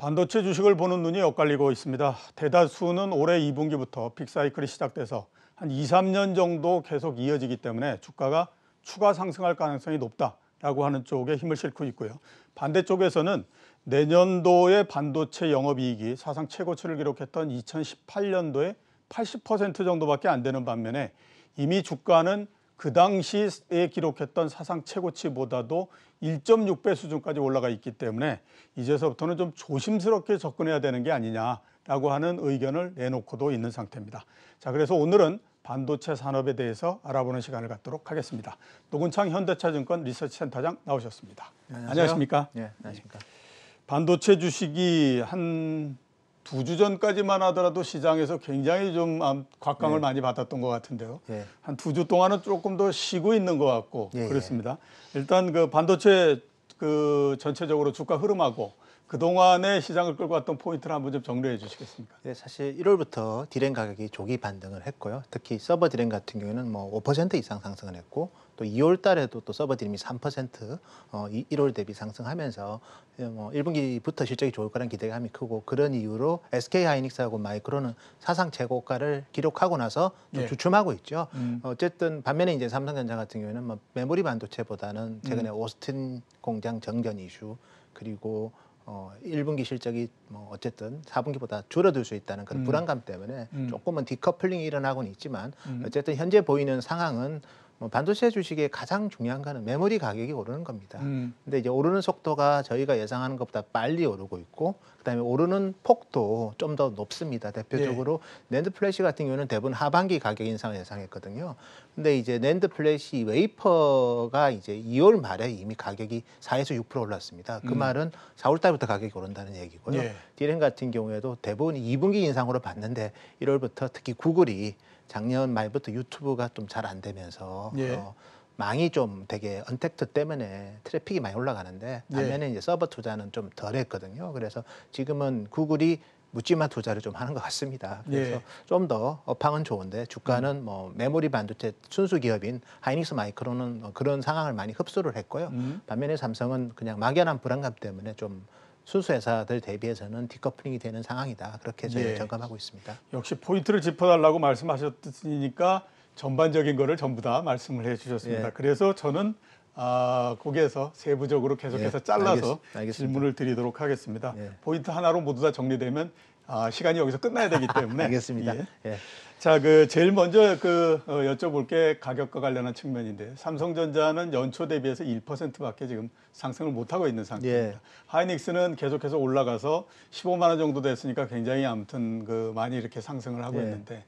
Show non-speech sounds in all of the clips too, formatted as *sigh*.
반도체 주식을 보는 눈이 엇갈리고 있습니다. 대다수는 올해 2분기부터 빅사이클이 시작돼서 한 2, 3년 정도 계속 이어지기 때문에 주가가 추가 상승할 가능성이 높다라고 하는 쪽에 힘을 실고 있고요. 반대쪽에서는 내년도의 반도체 영업이익이 사상 최고치를 기록했던 2018년도에 80% 정도밖에 안 되는 반면에 이미 주가는 그 당시에 기록했던 사상 최고치보다도 1.6배 수준까지 올라가 있기 때문에 이제서부터는 좀 조심스럽게 접근해야 되는 게 아니냐라고 하는 의견을 내놓고도 있는 상태입니다. 자, 그래서 오늘은 반도체 산업에 대해서 알아보는 시간을 갖도록 하겠습니다. 노근창 현대차증권 리서치센터장 나오셨습니다. 네, 안녕하세요. 안녕하십니까? 네, 안녕하십니까? 반도체 주식이 한 두주 전까지만 하더라도 시장에서 굉장히 좀 곽강을 네. 많이 받았던 것 같은데요. 네. 예. 한두 주 동안은 조금 더 쉬고 있는 것 같고 네. 그렇습니다. 일단 그 반도체 그 전체적으로 주가 흐름하고 그동안의 시장을 끌고 왔던 포인트를 한번 좀 정리해 주시겠습니까? 네, 사실 1월부터 디램 가격이 조기 반등을 했고요. 특히 서버 디램 같은 경우에는 뭐 5% 이상 상승을 했고 또 2월 달에도 또 서버 디램이 3% 어, 1월 대비 상승하면서 예, 뭐 1분기부터 실적이 좋을 거라는 기대감이 크고 그런 이유로 SK 하이닉스하고 마이크로는 사상 최고가를 기록하고 나서 좀 예. 주춤하고 있죠. 음. 어쨌든 반면에 이제 삼성전자 같은 경우에는 뭐 메모리 반도체보다는 음. 최근에 음. 오스틴 공장 정전 이슈 그리고 어, 1분기 실적이 뭐 어쨌든 4분기보다 줄어들 수 있다는 그런 음. 불안감 때문에 음. 조금은 디커플링이 일어나곤 있지만 음. 어쨌든 현재 보이는 상황은 뭐 반도체 주식의 가장 중요한 거는 메모리 가격이 오르는 겁니다. 음. 근데 이제 오르는 속도가 저희가 예상하는 것보다 빨리 오르고 있고 그다음에 오르는 폭도 좀 더 높습니다. 대표적으로 예. 낸드 플래시 같은 경우는 대부분 하반기 가격 인상을 예상했거든요. 근데 이제 낸드 플래시 웨이퍼가 이제 2월 말에 이미 가격이 4에서 6% 올랐습니다. 그 음. 말은 4월 달부터 가격이 오른다는 얘기고요. 예. 디램 같은 경우에도 대부분 2분기 인상으로 봤는데 1월부터 특히 구글이 작년 말부터 유튜브가 좀 잘 안 되면서 예. 어, 망이 좀 되게 언택트 때문에 트래픽이 많이 올라가는데 예. 반면에 예. 이제 서버 투자는 좀 덜했거든요. 그래서 지금은 구글이 묻지마 투자를 좀 하는 것 같습니다. 그래서 예. 좀더 업황은 좋은데 주가는 음. 뭐 메모리 반도체 순수 기업인 하이닉스 마이크로는 뭐 그런 상황을 많이 흡수를 했고요. 음. 반면에 삼성은 그냥 막연한 불안감 때문에 좀 수수회사들 대비해서는 디커플링이 되는 상황이다. 그렇게 저희 예. 네. 점검하고 있습니다. 역시 포인트를 짚어달라고 말씀하셨으니까 전반적인 거를 전부 다 말씀을 해주셨습니다. 예. 그래서 저는 아, 거기에서 세부적으로 계속해서 예. 잘라서 알겠, 질문을 드리도록 하겠습니다. 예. 포인트 하나로 모두 다 정리되면 아, 시간이 여기서 끝나야 되기 *laughs* 때문에 알겠습니다. 예. 예. 자, 그 제일 먼저 그 어, 여쭤볼 게 가격과 관련한 측면인데 삼성전자는 연초 대비해서 1%밖에 지금 상승을 못 하고 있는 상태입니다. 예. 하이닉스는 계속해서 올라가서 15만 원 정도 됐으니까 굉장히 아무튼 그 많이 이렇게 상승을 하고 예. 있는데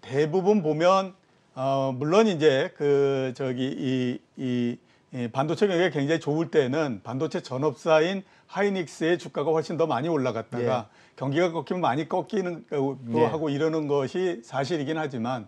대부분 보면 어 물론 이제 그 저기 이 이, 이 반도체 경기가 굉장히 좋을 때는 반도체 전업사인 하이닉스의 주가가 훨씬 더 많이 올라갔다가 예. 경기가 꺾이면 많이 꺾이는 네. 하고 이러는 것이 사실이긴 하지만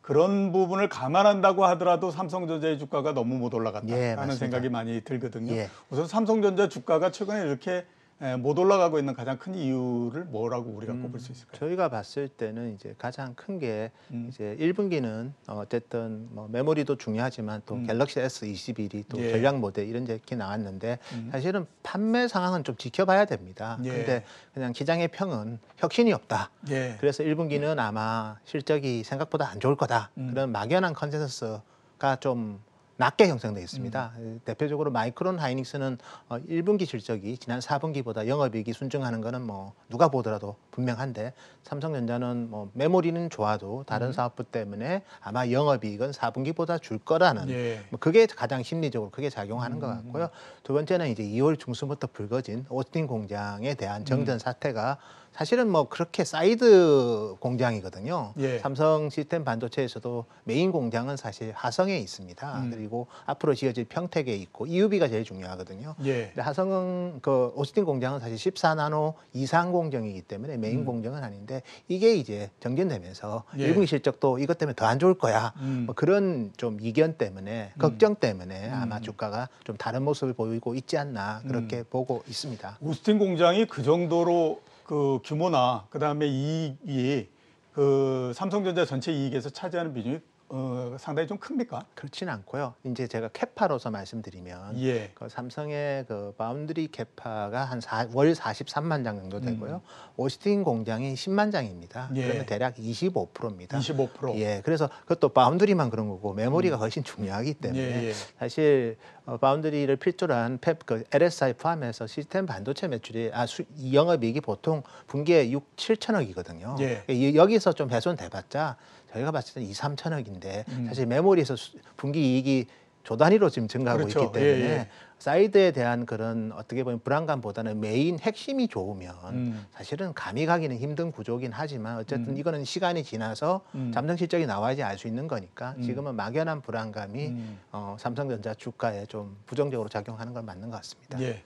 그런 부분을 감안한다고 하더라도 삼성전자의 주가가 너무 못 올라갔다 예, 하는 생각이 많이 들거든요. 예. 우선 삼성전자 주가가 최근에 이렇게 예, 못 올라가고 있는 가장 큰 이유를 뭐라고 우리가 음, 꼽을 수 있을까요? 저희가 봤을 때는 이제 가장 큰게 음. 이제 1분기는 어, 어쨌든 뭐 메모리도 중요하지만 또 음. 갤럭시 S21이 또 예. 전략 모델 이런 게 나왔는데 음. 사실은 판매 상황은 좀 지켜봐야 됩니다. 예. 근데 그냥 기장의 평은 혁신이 없다. 예. 그래서 1분기는 아마 실적이 생각보다 안 좋을 거다. 음. 그런 막연한 컨센서스가 좀 낮게 형성돼 있습니다. 음. 예, 대표적으로 마이크론 하이닉스는 1분기 어, 실적이 지난 4분기보다 영업이익이 순증하는 것은 뭐 누가 보더라도 분명한데 삼성전자는 뭐 메모리는 좋아도 다른 음. 사업부 때문에 아마 영업이익은 4분기보다 줄 거라는 예. 뭐 그게 가장 심리적으로 크게 작용하는 음. 것 같고요. 두 번째는 이제 2월 중순부터 불거진 오스틴 공장에 대한 정전 음. 사태가 사실은 뭐 그렇게 사이드 공장이거든요. 예. 삼성 시스템 반도체에서도 메인 공장은 사실 하성에 있습니다. 음. 그리고 앞으로 지어질 평택에 있고 이유비가 제일 중요하거든요. 예. 하성은 그 오스틴 공장은 사실 14나노 이상 공정이기 때문에 메인 음. 공정은 아닌데 이게 이제 정전되면서 예. 일본 실적도 이것 때문에 더 안 좋을 거야. 음. 뭐 그런 좀 이견 때문에 음. 걱정 때문에 음. 아마 주가가 좀 다른 모습을 보이고 있지 않나 그렇게 음. 보고 있습니다. 오스틴 공장이 그 정도로 그 규모나 그다음에 이익이 그 삼성전자 전체 이익에서 차지하는 비중이 어, 상당히 좀 큽니까? 그렇진 않고요. 이제 제가 캐파로서 말씀드리면 예. 그 삼성의 그 바운드리 캐파가 한월 43만 장 정도 되고요. 음. 오스틴 공장이 10만 장입니다. 예. 그러면 대략 25%입니다. 25%. 예. 그래서 그것도 바운드리만 그런 거고 메모리가 음. 훨씬 중요하기 때문에 예. 예. 사실 어, 바운드리를 필두로 한 펩, 그 LSI 포함해서 시스템 반도체 매출이 아, 수, 이 영업이익이 보통 분기에 6, 7천억이거든요. 예. 여기서 좀 훼손돼봤자 저희가 봤을 때는 2, 3천억인데 음. 사실 메모리에서 분기 이익이 조 단위로 지금 증가하고 그렇죠. 있기 때문에 예, 예. 사이드에 대한 그런 어떻게 보면 불안감보다는 메인 핵심이 좋으면 음. 사실은 감이 가기는 힘든 구조긴 하지만 어쨌든 음. 이거는 시간이 지나서 음. 잠정 실적이 나와야지 알 수 있는 거니까 음. 지금은 막연한 불안감이 음. 어, 삼성전자 주가에 좀 부정적으로 작용하는 걸 맞는 것 같습니다. 예.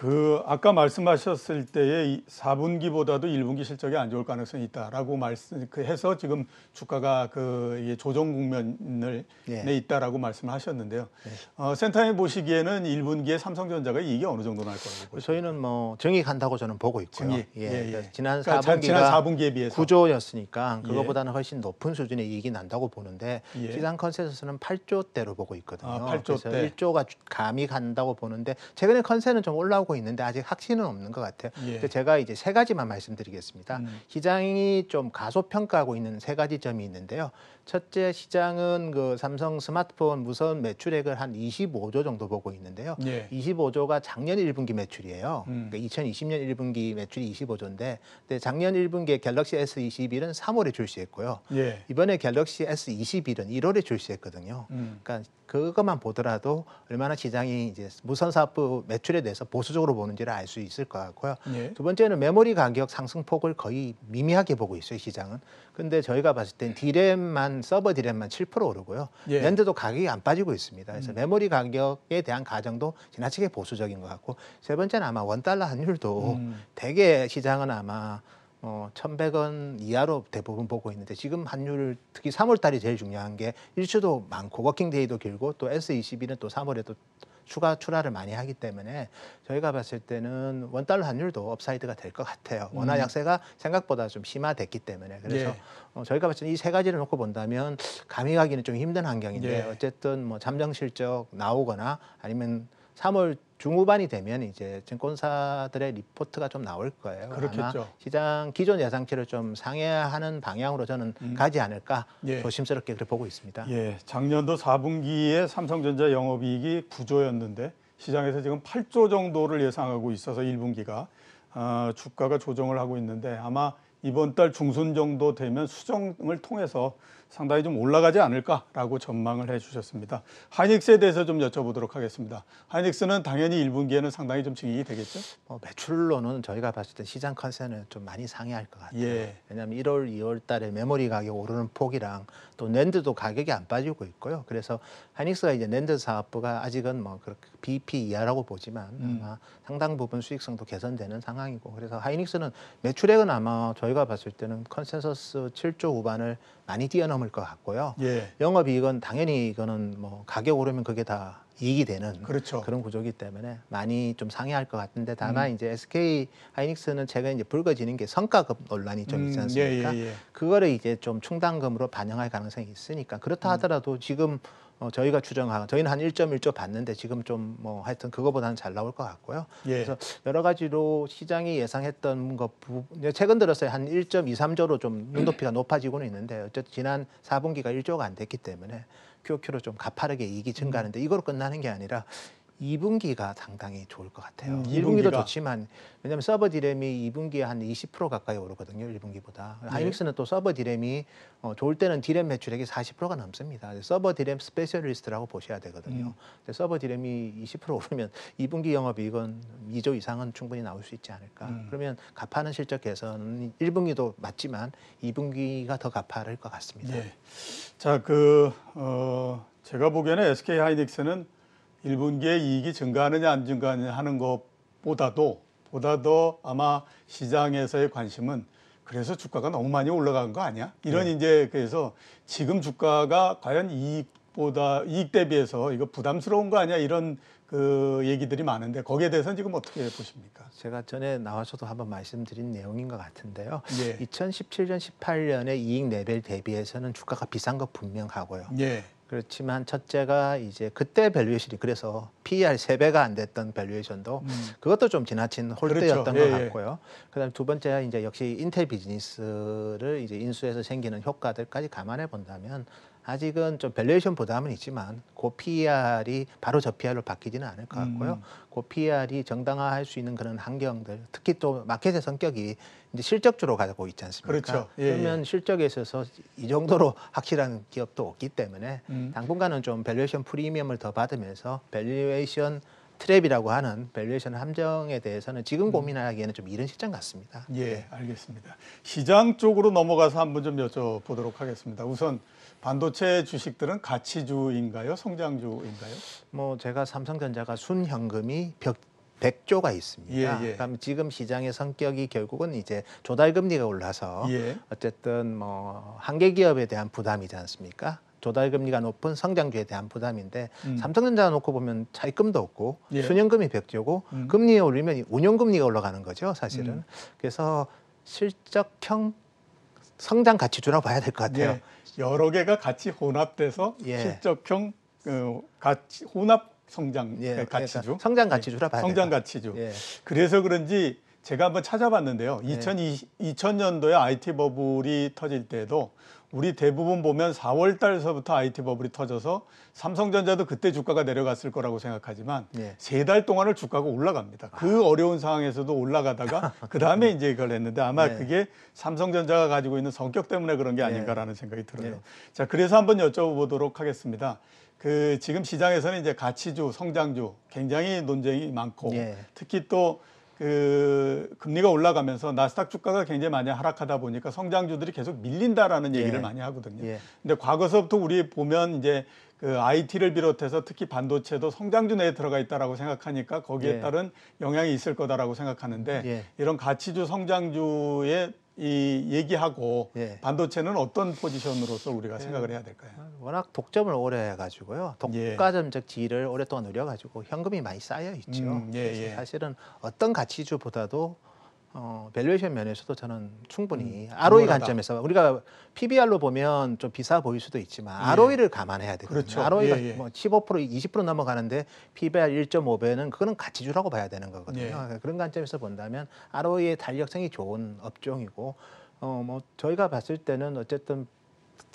그 아까 말씀하셨을 때의 4분기보다도 1분기 실적이 안 좋을 가능성이 있다라고 말씀해서 그 지금 주가가 그 조정 국면을 예. 있다라고 말씀하셨는데요. 을 네. 예. 어, 센터에 보시기에는 1분기에 삼성전자가 이게 어느 정도 날 거라고 저희는 뭐 정이 간다고 저는 보고 있고요. 예. 예, 예. 지난 그러니까 분 지난 4분기에 비해서 구조였으니까 예. 그거보다는 훨씬 높은 수준의 이익이 난다고 보는데 예. 시장 컨센서스는 8조대로 보고 있거든요. 아, 8조대. 그래서 1조가 감이 간다고 보는데 최근에 컨센은 좀 올라오고 하고 있는데 아직 확신은 없는 것 같아요. 예. 제가 이제 세 가지만 말씀드리겠습니다. 음. 시장이 좀 가소평가하고 있는 세 가지 점이 있는데요. 첫째 시장은 그 삼성 스마트폰 무선 매출액을 한 25조 정도 보고 있는데요. 예. 25조가 작년 1분기 매출이에요. 음. 그러니까 2020년 1분기 매출이 25조인데 근데 작년 1분기에 갤럭시 S21은 3월에 출시했고요. 예. 이번에 갤럭시 S21은 1월에 출시했거든요. 음. 그러니까 그것만 보더라도 얼마나 시장이 이제 무선 사업부 매출에 대해서 보수적으로 보는지를 알 수 있을 것 같고요. 예. 두 번째는 메모리 가격 상승폭을 거의 미미하게 보고 있어요, 시장은. 근데 저희가 봤을 땐 디램만 서버 디램만 7% 오르고요. 예. 랜드도 가격이 안 빠지고 있습니다. 그래서 음. 메모리 가격에 대한 가정도 지나치게 보수적인 것 같고 세 번째는 아마 원 달러 환율도 음. 대개 시장은 아마 어, 뭐 1,100원 이하로 대부분 보고 있는데 지금 환율 특히 3월 달이 제일 중요한 게 일주도 많고 워킹데이도 길고 또 S21은 또 3월에도 추가 출하를 많이 하기 때문에 저희가 봤을 때는 원달러 환율도 업사이드가 될 것 같아요. 원화 음. 약세가 생각보다 좀 심화됐기 때문에 그래서 예. 어, 저희가 봤을 때 이 세 가지를 놓고 본다면 감이 가기는 좀 힘든 환경인데 예. 어쨌든 뭐 잠정 실적 나오거나 아니면 3월 중후반이 되면 이제 증권사들의 리포트가 좀 나올 거예요. 그렇겠죠. 시장 기존 예상치를 좀 상회하는 방향으로 저는 음. 가지 않을까 예. 조심스럽게 보고 있습니다. 예, 작년도 4분기에 삼성전자 영업이익이 9조였는데 시장에서 지금 8조 정도를 예상하고 있어서 1분기가 어, 아, 주가가 조정을 하고 있는데 아마 이번 달 중순 정도 되면 수정을 통해서 상당히 좀 올라가지 않을까라고 전망을 해주셨습니다. 하이닉스에 대해서 좀 여쭤보도록 하겠습니다. 하이닉스는 당연히 1분기에는 상당히 좀 증익이 되겠죠? 뭐 매출로는 저희가 봤을 때 시장 컨셉은좀 많이 상회할 것 같아요. 예. 왜냐하면 1월, 2월 달에 메모리 가격 오르는 폭이랑 또 낸드도 가격이 안 빠지고 있고요. 그래서 하이닉스가 이제 낸드 사업부가 아직은 뭐 그렇게 BP 이하라고 보지만 음. 아마 상당 부분 수익성도 개선되는 상황이고 그래서 하이닉스는 매출액은 아마 저희가 봤을 때는 컨센서스 7조 후반을 많이 뛰어넘을 것 같고요. 예. 영업이익은 당연히 이거는 뭐 가격 오르면 그게 다 이익이 되는 그렇죠. 그런 구조기 때문에 많이 좀 상이할 것 같은데 다만 음. 이제 SK 하이닉스는 최근 이제 불거지는 게 성과급 논란이 좀 음, 있지 예, 않습니까? 음, 예, 예, 예. 그거를 이제 좀 충당금으로 반영할 가능성이 있으니까 그렇다 음. 하더라도 음. 지금 어, 저희가 주장한 저희는 한 1.1조 받는데 지금 좀 뭐 하여튼 그거보다는 잘 나올 것 같고요. 예. 그래서 여러 가지로 시장이 예상했던 것 부, 최근 들어서 한 1.23조로 좀 눈높이가 높아지고는 있는데 어쨌든 지난 4분기가 1조가 안 됐기 때문에 QOQ로 좀 가파르게 이익이 증가하는데 이걸 로 끝나는 게 아니라 2분기가 상당히 좋을 것 같아요. 음, 1분기도 2분기가. 좋지만 왜냐하면 서버 디램이 2분기에 한 20% 가까이 오르거든요. 1분기보다. 네. 하이닉스는 또 서버 디램이 어, 좋을 때는 디램 매출액이 40%가 넘습니다. 서버 디램 스페셜리스트라고 보셔야 되거든요. 음. 근데 서버 디램이 20% 오르면 2분기 영업이익은 2조 이상은 충분히 나올 수 있지 않을까. 음. 그러면 가파는 실적 개선은 1분기도 맞지만 2분기가 더 가파를 것 같습니다. 네. 자, 그 어, 제가 보기에는 SK 하이닉스는 1분기에 이익이 증가하느냐 안 증가하느냐 하는 것보다도 보다 더 아마 시장에서의 관심은 그래서 주가가 너무 많이 올라간 거 아니야? 이런 네. 이제 그래서 지금 주가가 과연 이익보다 이익 대비해서 이거 부담스러운 거 아니야? 이런 그 얘기들이 많은데 거기에 대해서는 지금 어떻게 보십니까? 제가 전에 나와서도 한번 말씀드린 내용인 것 같은데요. 예. 2017년, 18년의 이익 레벨 대비해서는 주가가 비싼 거 분명하고요. 예. 그렇지만 첫째가 이제 그때 밸류에이션이 그래서 PER 세배가안 됐던 밸류에이션도 음. 그것도 좀 지나친 홀대였던 그렇죠. 것 예, 예. 같고요. 예. 그다음에 두 번째가 이제 역시 인텔 비즈니스를 이제 인수해서 생기는 효과들까지 감안해 본다면 아직은 좀 밸류에이션 부담은 있지만 고 그 PER이 바로 저 PER로 바뀌지는 않을 것 같고요. 음. 고 그 PER이 정당화할 수 있는 그런 환경들, 특히 또 마켓의 성격이 이제 실적주로 가고 있지 않습니까? 그렇죠. 예, 예. 그러면 예. 실적에 있어서 이 정도로 확실한 기업도 없기 때문에 음. 당분간은 좀 밸류에이션 프리미엄을 더 받으면서 밸류에이션 트랩이라고 하는 밸류에이션 함정에 대해서는 지금 음. 고민하기에는 좀 이른 시점 같습니다. 예, 네. 알겠습니다. 시장 쪽으로 넘어가서 한번 좀 여쭤보도록 하겠습니다. 우선 반도체 주식들은 가치주인가요? 성장주인가요? 뭐 제가 삼성전자가 순현금이 벽 100조가 있습니다. 예, 예. 그럼 지금 시장의 성격이 결국은 이제 조달 금리가 올라서 예. 어쨌든 뭐 한계 기업에 대한 부담이지 않습니까? 조달 금리가 높은 성장주에 대한 부담인데 음. 삼성전자 놓고 보면 차입금도 없고 예. 순현금이 100조고 음. 금리에 올리면 운영금리가 올라가는 거죠, 사실은. 음. 그래서 실적형 성장 가치주라고 봐야 될 것 같아요. 예, 여러 개가 같이 혼합돼서 예. 실적형 그 어, 가치 혼합 성장 예, 가치주 그러니까 성장 예. 가치주라 봐야 성장 가치주. 예. 그래서 그런지 제가 한번 찾아봤는데요. 2020, 2000년도에 IT 버블이 터질 때도 우리 대부분 보면 4월 달서부터 IT 버블이 터져서 삼성전자도 그때 주가가 내려갔을 거라고 생각하지만 예. 세달 동안을 주가가 올라갑니다. 그 아. 어려운 상황에서도 올라가다가 *laughs* 그 다음에 이제 이걸 했는데 아마 네. 그게 삼성전자가 가지고 있는 성격 때문에 그런 게 네. 아닌가라는 생각이 들어요. 네. 자 그래서 한번 여쭤보도록 하겠습니다. 그 지금 시장에서는 이제 가치주, 성장주 굉장히 논쟁이 많고 예. 특히 또그 금리가 올라가면서 나스닥 주가가 굉장히 많이 하락하다 보니까 성장주들이 계속 밀린다라는 얘기를 예. 많이 하거든요. 예. 근데 과거서부터 우리 보면 이제 그 IT를 비롯해서 특히 반도체도 성장주 내에 들어가 있다라고 생각하니까 거기에 예. 따른 영향이 있을 거다라고 생각하는데 예. 이런 가치주 성장주에이 얘기하고 예. 반도체는 어떤 포지션으로서 우리가 예. 생각을 해야 될까요? 아, 워낙 독점을 오래 해가지고요. 예. 독과점적 지위를 오랫동안 누려가지고 현금이 많이 쌓여 있죠. 음, 예, 사실은 어떤 가치주보다도 어, 밸류에이션 면에서도 저는 충분히 음, 음, ROE 동일하다. 관점에서 우리가 PBR로 보면 좀 비싸 보일 수도 있지만 예. ROE를 감안해야 되거든요. 그렇죠. ROE가 예, 예. 뭐15% 20% 넘어가는데 PBR 1.5배는 그거는 가치 주라고 봐야 되는 거거든요. 예. 그런 관점에서 본다면 ROE의 탄력성이 좋은 업종이고 어, 뭐 저희가 봤을 때는 어쨌든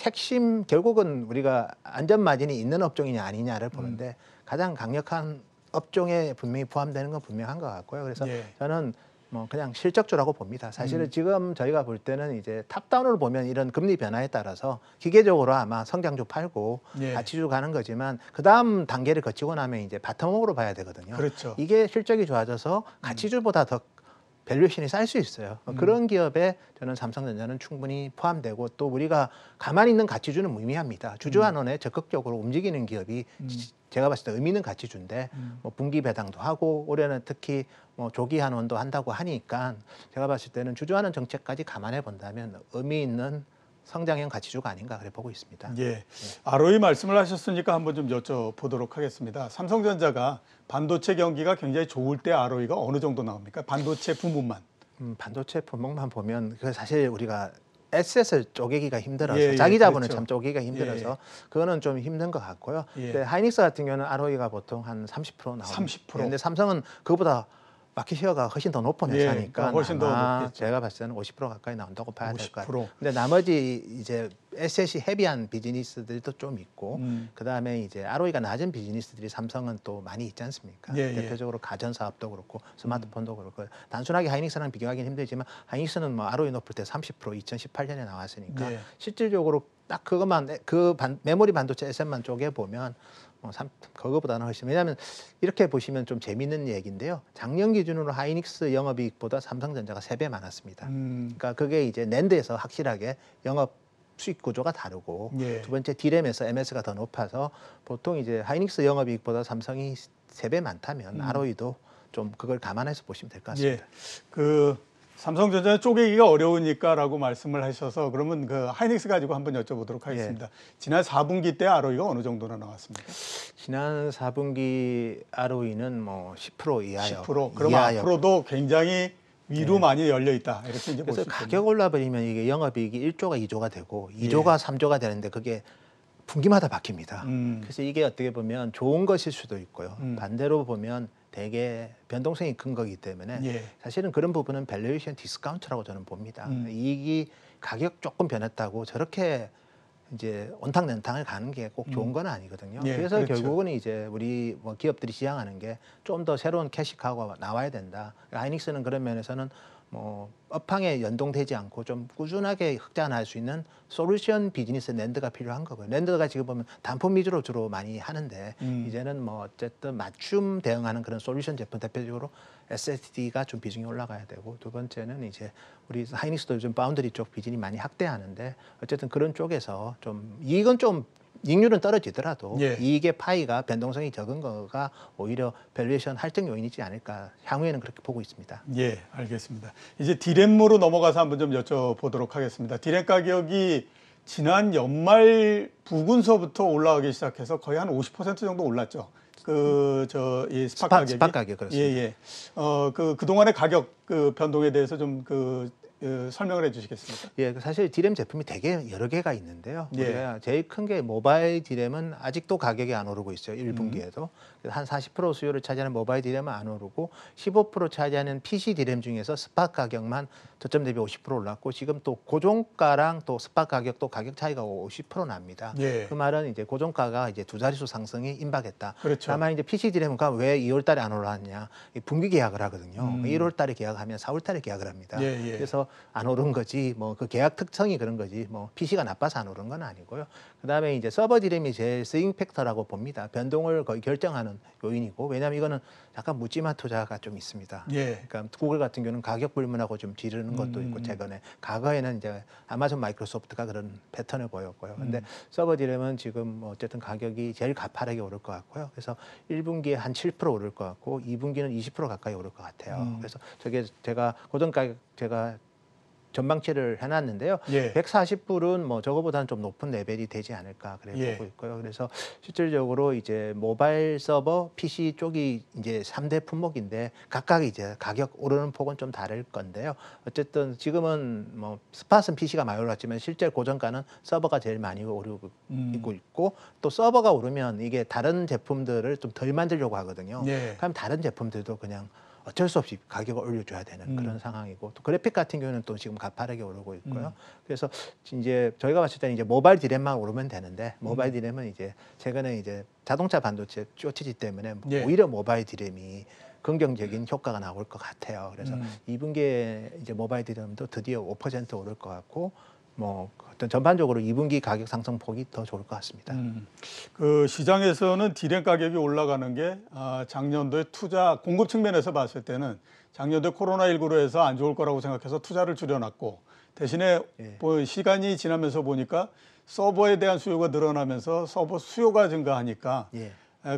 핵심 결국은 우리가 안전 마진이 있는 업종이냐 아니냐를 음. 보는데 음. 가장 강력한 업종에 분명히 포함되는 건 분명한 것 같고요. 그래서 예. 저는 뭐 그냥 실적주라고 봅니다. 사실은 음. 지금 저희가 볼 때는 이제 탑다운으로 보면 이런 금리 변화에 따라서 기계적으로 아마 성장주 팔고 예. 가치주 가는 거지만 그 다음 단계를 거치고 나면 이제 바텀업으로 봐야 되거든요. 그렇죠. 이게 실적이 좋아져서 음. 가치주보다 음. 더 밸류에이션이 쌀 수 있어요. 뭐 음. 그런 기업에 저는 삼성전자는 충분히 포함되고 또 우리가 가만히 있는 가치주는 무의미합니다. 주주환원에 음. 적극적으로 움직이는 기업이 음. 제가 봤을 때 의미는 같이 준데 음. 뭐 분기 배당도 하고 올해는 특히 뭐 조기 한원도 한다고 하니까 제가 봤을 때는 주주하는 정책까지 감안해 본다면 의미 있는 성장형 가치주가 아닌가 그래 보고 있습니다. 예. ROE 네. 말씀을 하셨으니까 한번 좀 여쭤보도록 하겠습니다. 삼성전자가 반도체 경기가 굉장히 좋을 때 ROE가 어느 정도 나옵니까? 반도체 부문만. 음, 반도체 품목만 보면 그 사실 우리가 에셋을 쪼개기가 힘들어서 예, 예, 자기 자본을 그렇죠. 참 쪼개기가 예. 힘들어서 예. 그거는 좀 힘든 것 같고요. 근 예. 그 하이닉스 같은 경우는 ROE가 보통 한 30% 나오고 30%. 근데 삼성은 그보다 마켓쉐어가 훨씬 더 높은 예, 회사니까 예, 훨씬 더 제가 봤을 때는 50% 가까이 나온다고 봐야 될 것 같아요. 근데 나머지 이제 에셋이 헤비한 비즈니스들도 좀 있고 음. 그다음에 이제 ROE가 낮은 비즈니스들이 삼성은 또 많이 있지 않습니까? 예, 예. 대표적으로 예. 가전 사업도 그렇고 스마트폰도 음. 그렇고 단순하게 하이닉스랑 비교하기는 힘들지만 하이닉스는 뭐 ROE 높을 때 30% 2018년에 나왔으니까 예. 실질적으로 딱 그것만 그 반, 메모리 반도체 SM만 쪼개 보면 어, 3, 그거보다는 훨씬 왜냐하면 이렇게 보시면 좀재미있는 얘기인데요. 작년 기준으로 하이닉스 영업이익보다 삼성전자가 세 배 많았습니다. 음. 그러니까 그게 이제 낸드에서 확실하게 영업 수익 구조가 다르고 예. 두 번째 디램에서 MS가 더 높아서 보통 이제 하이닉스 영업이익보다 삼성이 세 배 많다면 음. ROE도 좀 그걸 감안해서 보시면 될 것 같습니다. 예. 그 삼성전자는 쪼개기가 어려우니까라고 말씀을 하셔서 그러면 그 하이닉스 가지고 한번 여쭤보도록 예. 하겠습니다. 예. 지난 4분기 때 ROE가 어느 정도나 나왔습니까? 지난 4분기 ROE는 뭐 10% 이하요. 10%. 그럼 이하여. 앞으로도 굉장히 위로 예. 많이 열려 있다. 이렇게 이제 그래서 가격 올라버리면 이게 영업이익이 1조가 2조가 되고 2조가 예. 3조가 되는데 그게 분기마다 바뀝니다. 음. 그래서 이게 어떻게 보면 좋은 것일 수도 있고요. 음. 반대로 보면 되게 변동성이 큰 거기 때문에 예. 사실은 그런 부분은 밸류에이션 디스카운트라고 저는 봅니다. 음. 이익이 가격 조금 변했다고 저렇게 이제 온탕냉탕을 가는 게 꼭 좋은 음. 건 아니거든요. 예, 그래서 그렇죠. 결국은 이제 우리 뭐 기업들이 지향하는 게 좀 더 새로운 캐시카우가 나와야 된다. 아이닉스는 그런 면에서는 뭐 업황에 연동되지 않고 좀 꾸준하게 흑장할수 있는 솔루션 비즈니스 랜드가 필요한 거고요. 랜드가 지금 보면 단품 위주로 주로 많이 하는데 음. 이제는 뭐 어쨌든 맞춤 대응하는 그런 솔루션 제품 대표적으로 SSD가 좀 비중이 올라가야 되고 두 번째는 이제 우리 하이닉스도 요즘 바운드리 쪽 비중이 많이 확대하는데 어쨌든 그런 쪽에서 좀 이익은 좀 익률은 떨어지더라도 예. 이익의 파이가 변동성이 적은 거가 오히려 밸류에이션 할증 요인이지 않을까 향후에는 그렇게 보고 있습니다. 예, 알겠습니다. 이제 디램모로 넘어가서 한번 좀 여쭤보도록 하겠습니다. 디램 가격이 지난 연말 부근서부터 올라가기 시작해서 거의 한 50% 정도 올랐죠. 그 저 이 스팟 가격이 스팟 가격 그렇습니다. 예, 예. 어그 그동안의 가격 그 변동에 대해서 좀그 예, 설명을 해주시겠습니까? 예, 그 사실 디램 제품이 되게 여러 개가 있는데요. 예. 제일 큰 게 모바일 디램은 아직도 가격이 안 오르고 있어요. 1분기에도 음. 한40% 수요를 차지하는 모바일 디램은 안 오르고 15% 차지하는 PC 디램 중에서 스팟 가격만 저점 대비 50% 올랐고 지금 또 고정가랑 또 스팟 가격도 가격 차이가 50% 납니다. 예. 그 말은 이제 고정가가 이제 두 자릿수 상승이 임박했다. 그렇죠. 다만 이제 PC 디램은왜 2월 달에 안 올랐냐? 분기 계약을 하거든요. 음. 1월 그 달에 계약하면 4월 달에 계약을 합니다. 예, 예. 그래서 안 오른 거지 뭐 그 계약 특성이 그런 거지 뭐 PC가 나빠서 안 오른 건 아니고요. 그다음에 이제 서버 디램이 제일 스윙 팩터라고 봅니다. 변동을 거의 결정하는 요인이고 왜냐면 이거는 약간 묻지마 투자가 좀 있습니다. 예. 그러니까 구글 같은 경우는 가격 불문하고 좀 뒤를 이는 것도 있고 음. 최근에 과거에는 이제 아마존 마이크로소프트가 그런 패턴을 보였고요. 근데 음. 서버 디램은 지금 뭐 어쨌든 가격이 제일 가파르게 오를 것 같고요. 그래서 1분기에 한 7% 오를 것 같고 2분기는 20% 가까이 오를 것 같아요. 음. 그래서 저게 제가 고등 가격 제가 전망치를 해놨는데요. 예. 140불은 뭐 저거보다는 좀 높은 레벨이 되지 않을까 그래 예. 보고 있고요. 그래서 실질적으로 이제 모바일 서버, PC 쪽이 이제 3대 품목인데 각각 이제 가격 오르는 폭은 좀 다를 건데요. 어쨌든 지금은 뭐 스팟은 PC가 많이 올랐지만 실제 고정가는 서버가 제일 많이 오르고 음. 있고 또 서버가 오르면 이게 다른 제품들을 좀 덜 만들려고 하거든요. 예. 그럼 다른 제품들도 그냥 어쩔 수 없이 가격을 올려줘야 되는 음. 그런 상황이고 또 그래픽 같은 경우는 또 지금 가파르게 오르고 있고요. 음. 그래서 이제 저희가 봤을 때는 이제 모바일 디램만 오르면 되는데 음. 모바일 디램은 이제 최근에 이제 자동차 반도체 쪼치지 때문에 뭐 예. 오히려 모바일 디램이 긍정적인 효과가 나올 것 같아요. 그래서 음. 2분기에 이제 모바일 디램도 드디어 5% 오를 것 같고 뭐 어떤 전반적으로 2분기 가격 상승 폭이 더 좋을 것 같습니다. 음, 그 시장에서는 디램 가격이 올라가는 게 아, 작년도에 투자 공급 측면에서 봤을 때는 작년도에 코로나19로 해서 안 좋을 거라고 생각해서 투자를 줄여놨고 대신에 예. 뭐 시간이 지나면서 보니까 서버에 대한 수요가 늘어나면서 서버 수요가 증가하니까 예.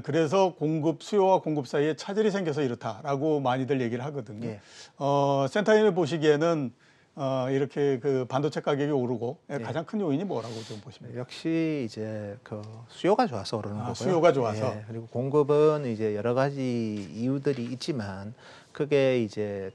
그래서 공급 수요와 공급 사이에 차질이 생겨서 이렇다라고 많이들 얘기를 하거든요. 예. 어, 센터님이 보시기에는 어, 이렇게 그 반도체 가격이 오르고 예. 네. 가장 큰 요인이 뭐라고 좀 보십니까? 네, 역시 이제 그 수요가 좋아서 오르는 아, 거고요. 수요가 좋아서 예, 그리고 공급은 이제 여러 가지 이유들이 있지만 그게 이제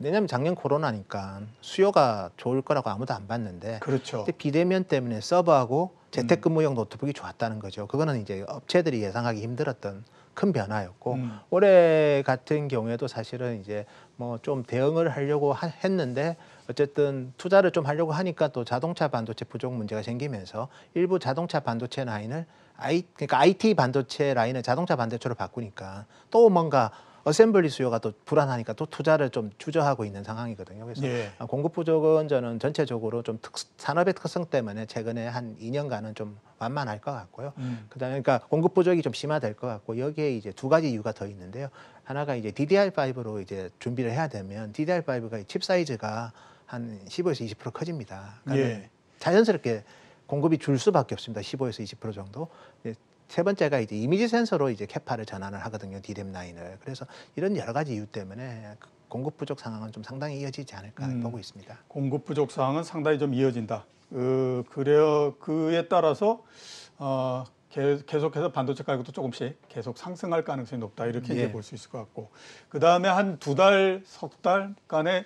왜냐하면 작년 코로나니까 수요가 좋을 거라고 아무도 안 봤는데 그렇죠. 비대면 때문에 서버하고 음. 재택근무용 노트북이 좋았다는 거죠. 그거는 이제 업체들이 예상하기 힘들었던 큰 변화였고 음. 올해 같은 경우에도 사실은 이제 뭐 좀 대응을 하려고 했는데 어쨌든 투자를 좀 하려고 하니까 또 자동차 반도체 부족 문제가 생기면서 일부 자동차 반도체 라인을 I, 그러니까 IT 반도체 라인을 자동차 반도체로 바꾸니까 또 뭔가 어셈블리 수요가 또 불안하니까 또 투자를 좀 주저하고 있는 상황이거든요. 그래서 예. 아, 공급 부족은 저는 전체적으로 좀 특, 산업의 특성 때문에 최근에 한 2년간은 좀 완만할 것 같고요. 음. 그다음에 그러니까 공급 부족이 좀 심화될 것 같고 여기에 이제 두 가지 이유가 더 있는데요. 하나가 이제 DDR5로 이제 준비를 해야 되면 DDR5가 칩 사이즈가 한 15에서 20% 커집니다. 그러니까 예. 자연스럽게 공급이 줄 수밖에 없습니다. 15에서 20% 정도. 네, 세 번째가 이제 이미지 센서로 이제 캐파를 전환을 하거든요. 디램9을. 그래서 이런 여러 가지 이유 때문에 그 공급 부족 상황은 좀 상당히 이어지지 않을까 음, 보고 있습니다. 공급 부족 상황은 상당히 좀 이어진다. 그, 그래요. 그에 따라서 어, 계속해서 반도체 가격도 조금씩 계속 상승할 가능성이 높다 이렇게 음, 예. 볼수 있을 것 같고 그 다음에 한 두 달, 석 달간의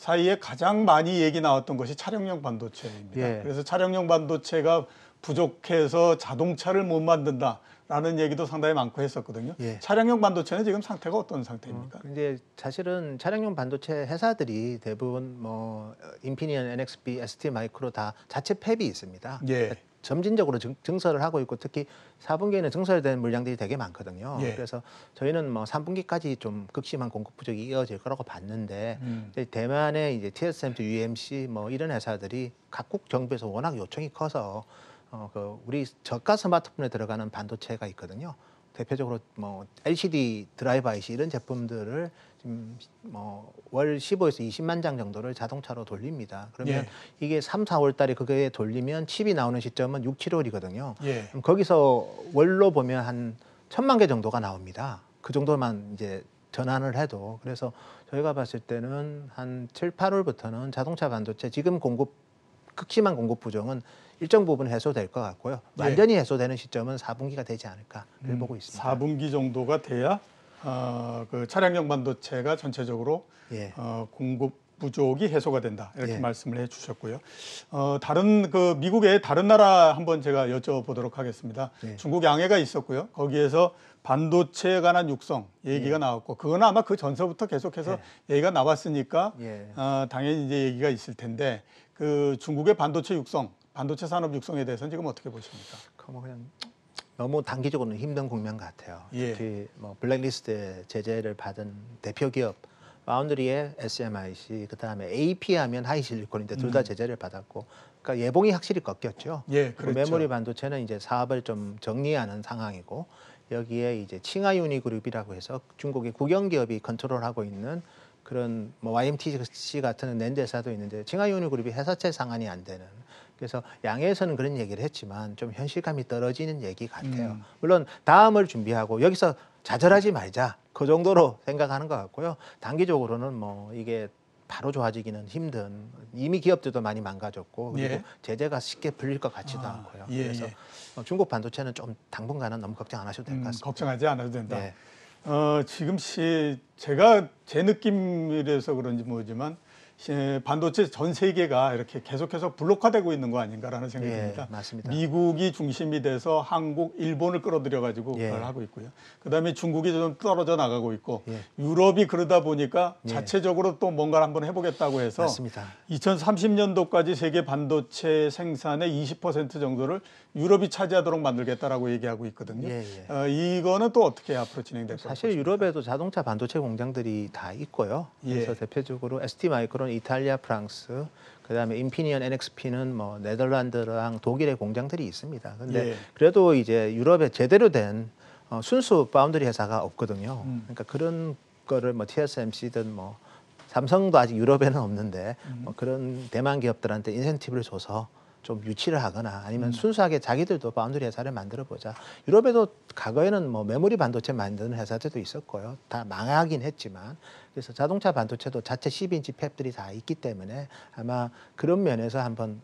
사이에 가장 많이 얘기 나왔던 것이 차량용 반도체입니다. 예. 그래서 차량용 반도체가 부족해서 자동차를 못 만든다라는 얘기도 상당히 많고 했었거든요. 예. 차량용 반도체는 지금 상태가 어떤 상태입니까? 어, 음, 이제 사실은 차량용 반도체 회사들이 대부분 뭐 인피니언, NXP, ST 마이크로 다 자체 팹이 있습니다. 예. 그러니까 점진적으로 증, 설을 하고 있고 특히 4분기에는 증설된 물량들이 되게 많거든요. 예. 그래서 저희는 뭐 3분기까지 좀 극심한 공급 부족이 이어질 거라고 봤는데 음. 대만의 이제 TSMC, UMC 뭐 이런 회사들이 각국 정부에서 워낙 요청이 커서 어, 그 우리 저가 스마트폰에 들어가는 반도체가 있거든요. 대표적으로 뭐 LCD 드라이브 IC 이런 제품들을 지금 뭐월 15에서 20만 장 정도를 자동차로 돌립니다. 그러면 예. 이게 3, 4월 달에 그게 돌리면 칩이 나오는 시점은 6, 7월이거든요. 예. 그럼 거기서 월로 보면 한 천만 개 정도가 나옵니다. 그 정도만 이제 전환을 해도 그래서 저희가 봤을 때는 한 7, 8월부터는 자동차 반도체 지금 공급 극심한 공급 부정은 일정 부분 해소될 것 같고요. 예. 완전히 해소되는 시점은 4분기가 되지 않을까 음, 보고 있습니다. 4분기 정도가 돼야 어, 그 차량용 반도체가 전체적으로 예. 어, 공급 부족이 해소가 된다 이렇게 예. 말씀을 해주셨고요. 어, 다른 그 미국의 다른 나라 한번 제가 여쭤보도록 하겠습니다. 예. 중국 양해가 있었고요. 거기에서 반도체에 관한 육성 얘기가 예. 나왔고 그건 아마 그 전서부터 계속해서 예. 얘기가 나왔으니까 예. 어, 당연히 이제 얘기가 있을 텐데 그 중국의 반도체 육성, 반도체 산업 육성에 대해서는 지금 어떻게 보십니까? 그뭐 그냥 너무 단기적으로는 힘든 국면 같아요. 예. 특히 뭐 블랙리스트 제재를 받은 대표 기업 마운드리의 SMIC 그다음에 AP 하면 하이실리콘인데 둘다 음. 제재를 받았고 그러니까 예봉이 확실히 꺾였죠. 예, 그 그렇죠. 메모리 반도체는 이제 사업을 좀 정리하는 상황이고 여기에 이제 칭하유니 그룹이라고 해서 중국의 국영 기업이 컨트롤하고 있는 그런 뭐 YMTC 같은 낸드 사도 있는데 칭하유니 그룹이 회사체 상환이 안 되는 그래서 양해에서는 그런 얘기를 했지만 좀 현실감이 떨어지는 얘기 같아요. 음. 물론 다음을 준비하고 여기서 좌절하지 말자. 그 정도로 생각하는 것 같고요. 단기적으로는 뭐 이게 바로 좋아지기는 힘든 이미 기업들도 많이 망가졌고 그리고 예. 제재가 쉽게 풀릴 것 같지도 아, 않고요. 예, 그래서 예. 뭐 중국 반도체는 좀 당분간은 너무 걱정 안 하셔도 될것 음, 같습니다. 음, 걱정하지 않아도 된다. 네. 어, 지금 시 제가 제 느낌이라서 그런지 모르지만 반도체 전 세계가 이렇게 계속해서 블록화되고 있는 거 아닌가라는 생각이 예, 듭니다. 맞습니다. 미국이 중심이 돼서 한국, 일본을 끌어들여 가지고 예. 그걸 하고 있고요. 그다음에 중국이 좀 떨어져 나가고 있고 예. 유럽이 그러다 보니까 예. 자체적으로 또 뭔가를 한번 해보겠다고 해서 맞습니다. 2030년도까지 세계 반도체 생산의 20% 정도를 유럽이 차지하도록 만들겠다라고 얘기하고 있거든요. 예, 예. 어, 이거는 또 어떻게 앞으로 진행될 까요 사실 유럽에도 자동차 반도체 공장들이 다 있고요. 그래서 예. 대표적으로 ST 마이크론 이탈리아, 프랑스, 그다음에 인피니언 NXP는 뭐 네덜란드랑 독일의 공장들이 있습니다. 근데 예. 그래도 이제 유럽에 제대로 된 어, 순수 바운드리 회사가 없거든요. 음. 그러니까 그런 거를 뭐 TSMC든 뭐 삼성도 아직 유럽에는 없는데 음. 뭐 그런 대만 기업들한테 인센티브를 줘서 좀 유치를 하거나 아니면 음. 순수하게 자기들도 바운드리 회사를 만들어 보자. 유럽에도 과거에는 뭐 메모리 반도체 만드는 회사들도 있었고요. 다 망하긴 했지만 그래서 자동차 반도체도 자체 10인치 팹들이 다 있기 때문에 아마 그런 면에서 한번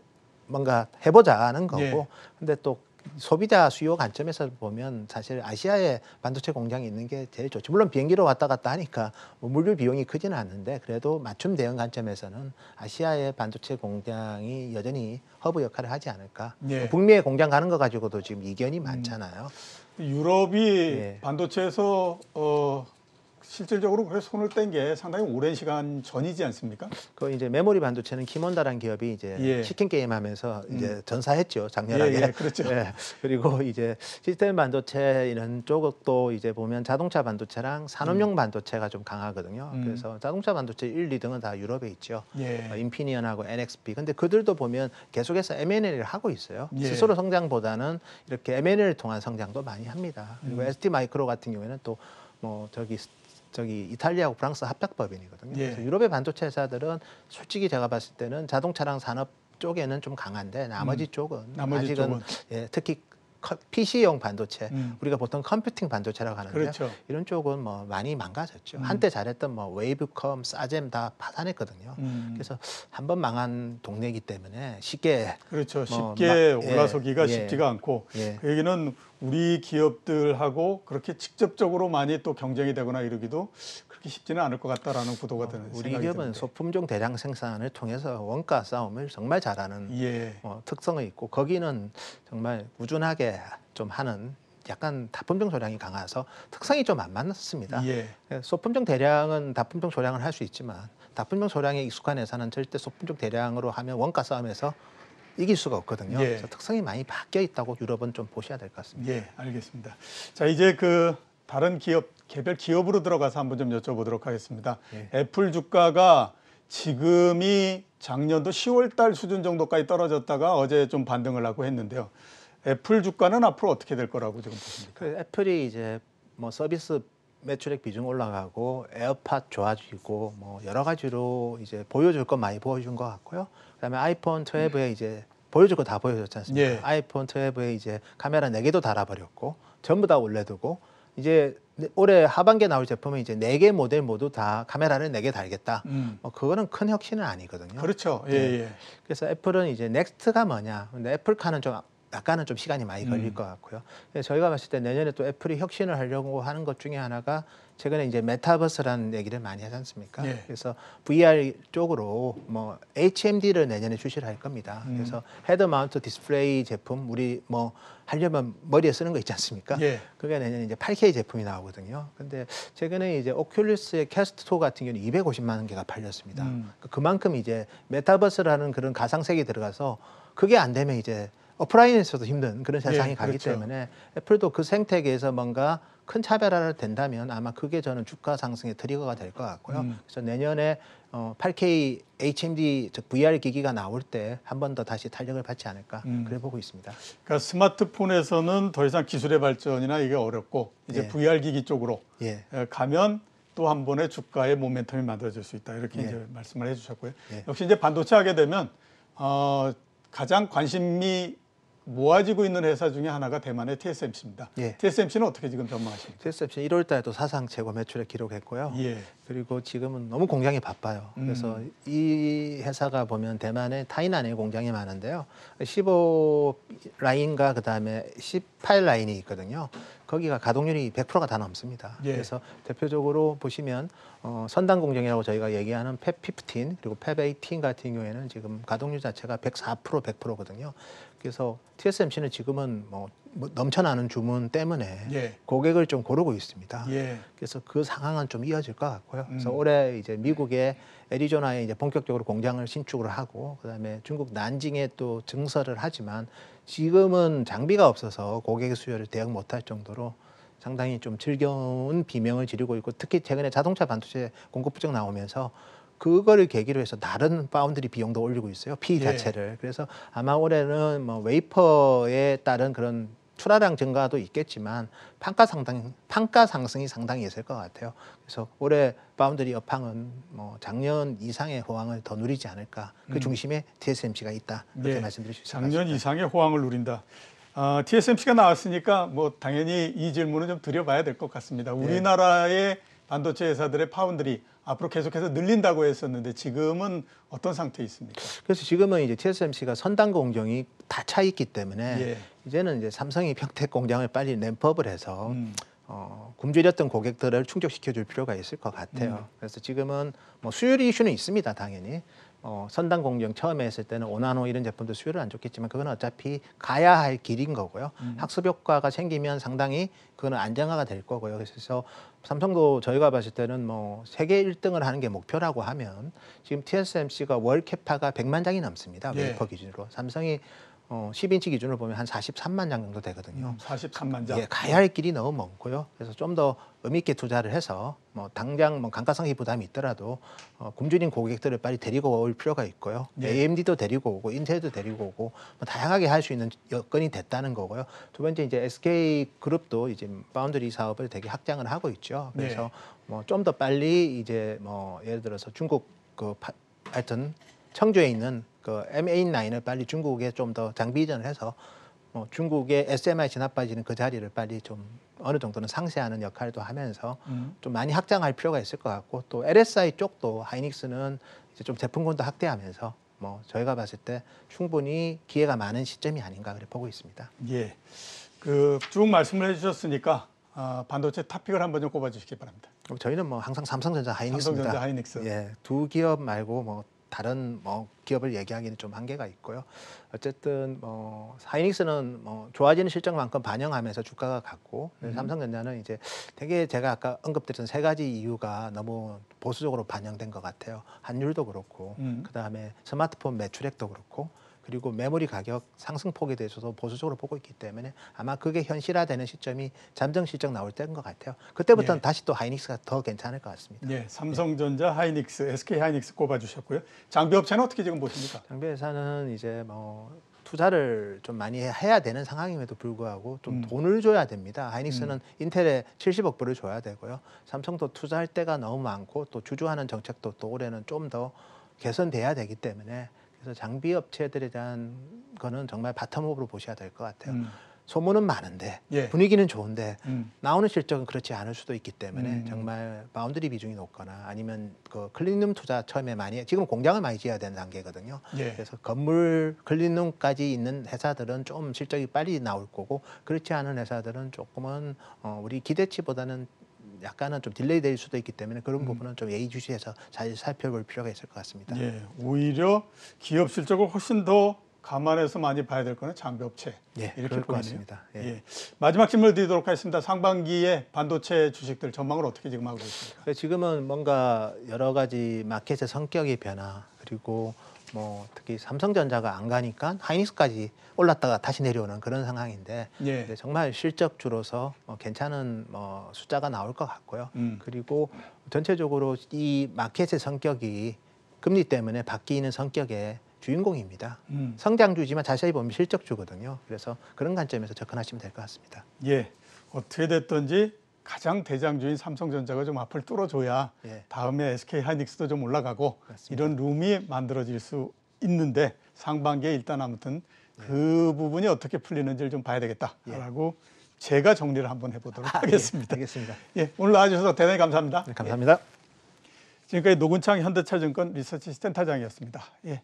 뭔가 해보자 하는 거고 예. 근데 또 소비자 수요 관점에서 보면 사실 아시아에 반도체 공장이 있는 게 제일 좋죠. 물론 비행기로 왔다 갔다 하니까 뭐 물류 비용이 크지는 않는데 그래도 맞춤 대응 관점에서는 아시아의 반도체 공장이 여전히 허브 역할을 하지 않을까. 예. 북미의 공장 가는 거 가지고도 지금 이견이 음. 많잖아요. 음, 유럽이 예. 반도체에서 어, 실질적으로 그래 손을 뗀 게 상당히 오랜 시간 전이지 않습니까? 그 이제 메모리 반도체는 김원다란 기업이 이제 예. 치킨 게임 하면서 이제 음. 전사했죠 작년에. 예, 예, 그렇죠. 예. 그리고 이제 시스템 반도체 이런 쪽도 이제 보면 자동차 반도체랑 산업용 음. 반도체가 좀 강하거든요. 음. 그래서 자동차 반도체 일, 이등은다 유럽에 있죠. 예. 어, 인피니언하고 NXP. 근데 그들도 보면 계속해서 M&A를 하고 있어요. 예. 스스로 성장보다는 이렇게 M&A를 통한 성장도 많이 합니다. 그리고 ST 음. 마이크로 같은 경우에는 또 뭐 저기 저기 이탈리아하고 프랑스 합작법인이거든요. 예. 그래서 유럽의 반도체 회사들은 솔직히 제가 봤을 때는 자동차랑 산업 쪽에는 좀 강한데 나머지 음. 쪽은 나머지 아직은 쪽은. 예, 특히 PC용 반도체 음. 우리가 보통 컴퓨팅 반도체라고 하는데 그렇죠. 이런 쪽은 뭐 많이 망가졌죠. 음. 한때 잘했던 뭐 웨이브컴, 싸잼다 파산했거든요. 음. 그래서 한 번 망한 동네이기 때문에 쉽게 그렇죠. 뭐 쉽게 막, 예. 올라서기가 예, 쉽지가 않고 예. 그 얘기는 우리 기업들하고 그렇게 직접적으로 많이 또 경쟁이 되거나 이러기도 그렇게 쉽지는 않을 것 같다라는 구도가 되는 우리 기업은 드는데. 소품종 대량 생산을 통해서 원가 싸움을 정말 잘하는 예. 어, 특성이 있고 거기는 정말 꾸준하게 좀 하는 약간 다품종 소량이 강해서 특성이 좀 안 맞습니다. 예. 예. 소품종 대량은 다품종 소량을 할 수 있지만 다품종 소량에 익숙한 회사는 절대 소품종 대량으로 하면 원가 싸움에서 이길 수가 없거든요. 예. 그래서 특성이 많이 바뀌어 있다고 유럽은 좀 보셔야 될 것 같습니다. 예, 알겠습니다. 자, 이제 그 다른 기업 개별 기업으로 들어가서 한번 좀 여쭤보도록 하겠습니다. 예. 애플 주가가 지금이 작년도 10월 달 수준 정도까지 떨어졌다가 어제 좀 반등을 하고 했는데요. 애플 주가는 앞으로 어떻게 될 거라고 지금 보십니까? 그 애플이 이제 뭐 서비스 매출액 비중 올라가고 에어팟 좋아지고 뭐 여러 가지로 이제 보여줄 것 많이 보여준 것 같고요. 그다음에 아이폰 12에 음. 이제 보여줄 거 다 보여줬지 않습니까? 예. 아이폰 12에 이제 카메라 4개도 달아버렸고 전부 다 올려두고 이제 네, 올해 하반기에 나올 제품은 이제 네 개 모델 모두 다 카메라를 네 개 달겠다. 음. 뭐 그거는 큰 혁신은 아니거든요. 그렇죠. 예, 네. 예. 그래서 애플은 이제 넥스트가 뭐냐. 근데 애플카는 좀 약간은 좀 시간이 많이 음. 걸릴 음. 것 같고요. 예, 저희가 봤을 때 내년에 또 애플이 혁신을 하려고 하는 것 중에 하나가 최근에 이제 메타버스라는 얘기를 많이 하지 않습니까? 네. 그래서 VR 쪽으로 뭐 HMD를 내년에 출시를 할 겁니다. 음. 그래서 헤드 마운트 디스플레이 제품 우리 뭐 하려면 머리에 쓰는 거 있지 않습니까? 네. 그게 내년에 이제 8K 제품이 나오거든요. 근데 최근에 이제 오큘리스의 캐스트 2 같은 경우는 250만 개가 팔렸습니다. 음. 그러니까 그만큼 이제 메타버스라는 그런 가상세계에 들어가서 그게 안 되면 이제 오프라인에서도 힘든 그런 예, 세상이 예, 가기 그렇죠. 때문에 애플도 그 생태계에서 뭔가 큰 차별화를 된다면 아마 그게 저는 주가 상승의 트리거가 될 것 같고요. 음. 그래서 내년에 8K 어, HMD 즉 VR 기기가 나올 때 한 번 더 다시 탄력을 받지 않을까 음. 그래 보고 있습니다. 그러니까 스마트폰에서는 더 이상 기술의 발전이나 이게 어렵고 이제 예. VR 기기 쪽으로 예. 가면 또 한 번의 주가의 모멘텀이 만들어질 수 있다 이렇게 예. 이제 말씀을 해주셨고요. 예. 역시 이제 반도체 하게 되면 어, 가장 관심이 모아지고 있는 회사 중에 하나가 대만의 TSMC입니다. 예. TSMC는 어떻게 지금 전망하십니까? TSMC는 1월 달에 도 사상 최고 매출액 기록했고요. 예. 그리고 지금은 너무 공장이 바빠요. 음. 그래서 이 회사가 보면 대만의 타이난에 공장이 많은데요. 15 라인과 그다음에 18 라인이 있거든요. 거기가 가동률이 100%가 다 넘습니다. 예. 그래서 대표적으로 보시면 어, 선단 공정이라고 저희가 얘기하는 펩15 그리고 펩18 같은 경우에는 지금 가동률 자체가 104% 100%거든요. 그래서 TSMC는 지금은 뭐뭐 넘쳐나는 주문 때문에 예. 고객을 좀 고르고 있습니다. 예. 그래서 그 상황은 좀 이어질 것 같고요. 음. 그래서 올해 이제 미국의 애리조나에 이제 본격적으로 공장을 신축을 하고 그다음에 중국 난징에 또 증설을 하지만 지금은 장비가 없어서 고객의 수요를 대응 못할 정도로 상당히 좀 즐겨운 비명을 지르고 있고 특히 최근에 자동차 반도체 공급 부족 나오면서 그거를 계기로 해서 다른 파운드리 비용도 올리고 있어요. 피 예. 자체를. 예. 그래서 아마 올해는 뭐 웨이퍼에 따른 그런 출하량 증가도 있겠지만 판가 상당 판가 상승이 상당히 있을 것 같아요. 그래서 올해 바운드리 업황은 뭐 작년 이상의 호황을 더 누리지 않을까. 그 음. 중심에 TSMC가 있다. 이렇게 네. 말씀드릴 수있습니다 작년 이상의 호황을 누린다. 아, TSMC가 나왔으니까 뭐 당연히 이 질문은 좀 드려봐야 될 것 같습니다. 네. 우리나라의 반도체 회사들의 파운드리 앞으로 계속해서 늘린다고 했었는데 지금은 어떤 상태에 있습니까? 그래서 지금은 이제 TSMC가 선단 공정이 다 차 있기 때문에 예. 이제는 이제 삼성이 평택 공장을 빨리 램프업을 해서 음. 어, 굶주렸던 고객들을 충족시켜 줄 필요가 있을 것 같아요. 음. 그래서 지금은 뭐 수율 이슈는 있습니다, 당연히. 어, 선단 공정 처음에 했을 때는 오나노 이런 제품도 수요를 안 좋겠지만 그건 어차피 가야 할 길인 거고요. 음. 학습 효과가 생기면 상당히 그거는 안정화가 될 거고요. 그래서 삼성도 저희가 봤을 때는 뭐 세계 1등을 하는 게 목표라고 하면 지금 TSMC가 월 캐파가 100만 장이 넘습니다. 예. 웨이퍼 기준으로. 삼성이 어, 10인치 기준으로 보면 한 43만 장 정도 되거든요. 43만 음, 장. 예, 가야 할 길이 너무 먼고요. 그래서 좀 더 의미 있게 투자를 해서 뭐 당장 뭐 감가상의 부담이 있더라도 어, 굶주린 고객들을 빨리 데리고 올 필요가 있고요. 예. AMD도 데리고 오고 인텔도 데리고 오고 뭐 다양하게 할 수 있는 여건이 됐다는 거고요. 두 번째 이제 SK 그룹도 이제 바운드리 사업을 되게 확장을 하고 있죠. 네. 그래서 예. 뭐 뭐좀 더 빨리 이제 뭐 예를 들어서 중국 그 파, 하여튼 청주에 있는 그 MA9을 빨리 중국에 좀 더 장비 이전을 해서 뭐 중국의 SMI 진압빠지는 그 자리를 빨리 좀 어느 정도는 상쇄하는 역할도 하면서 음. 좀 많이 확장할 필요가 있을 것 같고 또 LSI 쪽도 하이닉스는 이제 좀 제품군도 확대하면서 뭐 저희가 봤을 때 충분히 기회가 많은 시점이 아닌가 그래 보고 있습니다. 예. 그 쭉 말씀을 해주셨으니까 어, 반도체 탑픽을 한번 좀 꼽아주시기 바랍니다. 저희는 뭐 항상 삼성전자 하이닉스입니다. 삼성전자 하이닉스. 예, 두 기업 말고 뭐 다른 뭐 기업을 얘기하기는 좀 한계가 있고요. 어쨌든 뭐 하이닉스는 뭐 좋아지는 실적만큼 반영하면서 주가가 갔고 음. 삼성전자는 이제 되게 제가 아까 언급드린 세 가지 이유가 너무 보수적으로 반영된 것 같아요. 환율도 그렇고 음. 그다음에 스마트폰 매출액도 그렇고 그리고 메모리 가격 상승폭에 대해서도 보수적으로 보고 있기 때문에 아마 그게 현실화되는 시점이 잠정 실적 나올 때인 것 같아요. 그때부터는 예. 다시 또 하이닉스가 더 괜찮을 것 같습니다. 예, 네. 삼성전자, 하이닉스, SK 하이닉스 꼽아주셨고요. 장비업체는 어떻게 지금 보십니까? 장비회사는 이제 뭐 투자를 좀 많이 해야 되는 상황임에도 불구하고 좀 음. 돈을 줘야 됩니다. 하이닉스는 음. 인텔에 70억 불을 줘야 되고요. 삼성도 투자할 때가 너무 많고 또 주주하는 정책도 또 올해는 좀 더 개선돼야 되기 때문에 그래서 장비 업체들에 대한 거는 정말 바텀업으로 보셔야 될 것 같아요. 음. 소문은 많은데 예. 분위기는 좋은데 음. 나오는 실적은 그렇지 않을 수도 있기 때문에 음. 정말 바운드리 비중이 높거나 아니면 그 클린룸 투자 처음에 많이 지금 공장을 많이 지어야 되는 단계거든요. 예. 그래서 건물 클린룸까지 있는 회사들은 좀 실적이 빨리 나올 거고 그렇지 않은 회사들은 조금은 어, 우리 기대치보다는 약간은 좀 딜레이 될 수도 있기 때문에 그런 음. 부분은 좀 예의주시해서 잘 살펴볼 필요가 있을 것 같습니다. 예, 오히려 기업 실적을 훨씬 더 감안해서 많이 봐야 될 거는 장비업체 예, 이렇게 볼것 같습니다. 예. 예. 마지막 질문 을 드리도록 하겠습니다. 상반기에 반도체 주식들 전망을 어떻게 지금 하고 계십니까? 네, 지금은 뭔가 여러 가지 마켓의 성격의 변화 그리고 뭐 특히 삼성전자가 안 가니까 하이닉스까지 올랐다가 다시 내려오는 그런 상황인데 예. 정말 실적 주로서 뭐 괜찮은 뭐 숫자가 나올 것 같고요. 음. 그리고 전체적으로 이 마켓의 성격이 금리 때문에 바뀌는 성격의 주인공입니다. 음. 성장주지만 자세히 보면 실적주거든요. 그래서 그런 관점에서 접근하시면 될 것 같습니다. 예, 어떻게 됐든지 가장 대장주인 삼성전자가 좀 앞을 뚫어줘야 예. 다음에 SK 하이닉스도 좀 올라가고 그렇습니다. 이런 룸이 만들어질 수 있는데 상반기에 일단 아무튼 예. 그 부분이 어떻게 풀리는지를 좀 봐야 되겠다라고 예. 제가 정리를 한번 해보도록 아, 예. 하겠습니다. 알겠습니다. 예, 오늘 나와주셔서 대단히 감사합니다. 네, 감사합니다. 지금까지 노근창 현대차증권 리서치 센터장이었습니다 예.